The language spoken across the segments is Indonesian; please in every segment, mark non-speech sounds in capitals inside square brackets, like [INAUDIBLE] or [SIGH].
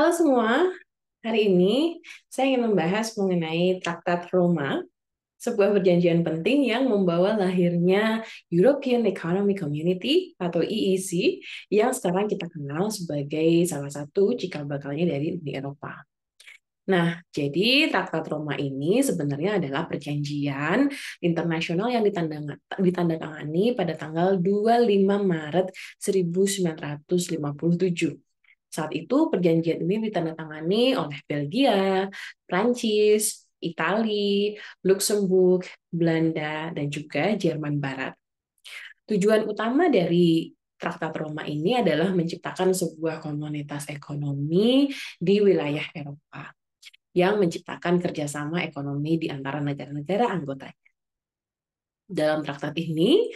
Halo semua, hari ini saya ingin membahas mengenai Traktat Roma, sebuah perjanjian penting yang membawa lahirnya European Economic Community atau EEC yang sekarang kita kenal sebagai salah satu cikal bakalnya dari Uni Eropa. Nah, jadi Traktat Roma ini sebenarnya adalah perjanjian internasional yang ditandatangani pada tanggal 25 Maret 1957 saat itu perjanjian ini ditandatangani oleh Belgia, Prancis, Italia, Luxembourg, Belanda, dan juga Jerman Barat. Tujuan utama dari Traktat Roma ini adalah menciptakan sebuah komunitas ekonomi di wilayah Eropa yang menciptakan kerjasama ekonomi di antara negara-negara anggotanya. Dalam traktat ini,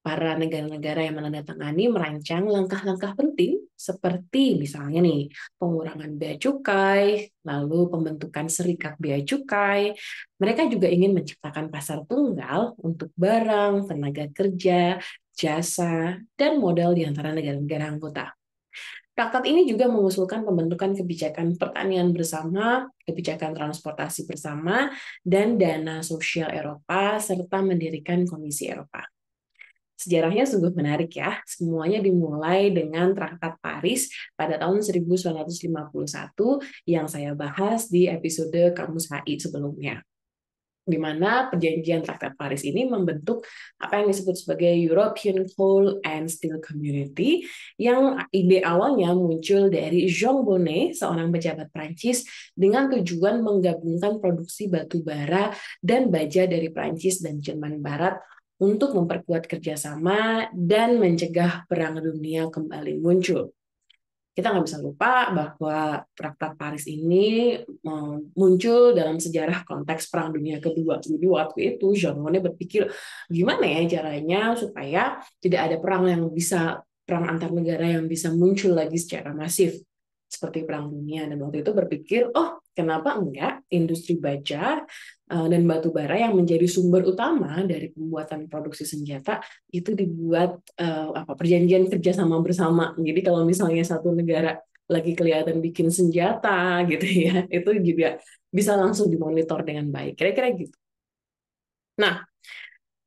para negara-negara yang menandatangani merancang langkah-langkah penting seperti misalnya nih pengurangan bea cukai, lalu pembentukan serikat bea cukai. Mereka juga ingin menciptakan pasar tunggal untuk barang, tenaga kerja, jasa, dan modal di antara negara-negara anggota. Traktat ini juga mengusulkan pembentukan kebijakan pertanian bersama, kebijakan transportasi bersama, dan dana sosial Eropa, serta mendirikan Komisi Eropa. Sejarahnya sungguh menarik ya. Semuanya dimulai dengan Traktat Paris pada tahun 1951 yang saya bahas di episode Kamus HI sebelumnya di mana perjanjian Traktat Paris ini membentuk apa yang disebut sebagai European Coal and Steel Community yang ide awalnya muncul dari Jean Bonnet, seorang pejabat Prancis dengan tujuan menggabungkan produksi batu bara dan baja dari Prancis dan Jerman Barat untuk memperkuat kerjasama dan mencegah perang dunia kembali muncul. Kita nggak bisa lupa bahwa Traktat Paris ini eh, muncul dalam sejarah konteks Perang Dunia Kedua. Jadi waktu itu Jean Monnet berpikir gimana ya caranya supaya tidak ada perang yang bisa perang antar negara yang bisa muncul lagi secara masif seperti perang dunia dan waktu itu berpikir oh Kenapa enggak industri baja eh, dan batu bara yang menjadi sumber utama dari pembuatan produksi senjata itu dibuat uh, apa perjanjian kerjasama bersama. Jadi kalau misalnya satu negara lagi kelihatan bikin senjata gitu ya [LAUGHS] itu juga bisa langsung dimonitor dengan baik kira-kira gitu nah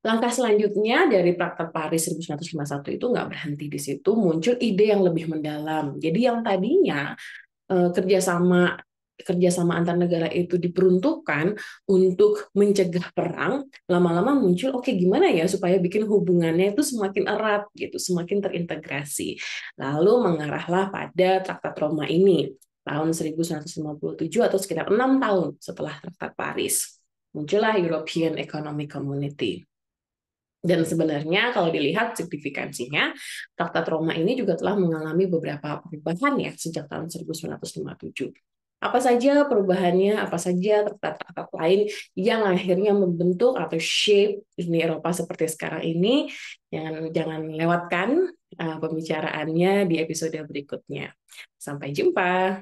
langkah selanjutnya dari Praktek Paris 1951 itu nggak berhenti di situ muncul ide yang lebih mendalam jadi yang tadinya eh, kerjasama kerjasama antar negara itu diperuntukkan untuk mencegah perang, lama-lama muncul, oke okay, gimana ya supaya bikin hubungannya itu semakin erat gitu, semakin terintegrasi. Lalu mengarahlah pada Traktat Roma ini tahun 1957 atau sekitar enam tahun setelah Traktat Paris. Muncullah European Economic Community. Dan sebenarnya kalau dilihat signifikansinya, Traktat Roma ini juga telah mengalami beberapa perubahan ya sejak tahun 1957. Apa saja perubahannya, apa saja tata traktat lain yang akhirnya membentuk atau shape Uni Eropa seperti sekarang ini. Jangan jangan lewatkan uh, pembicaraannya di episode berikutnya. Sampai jumpa.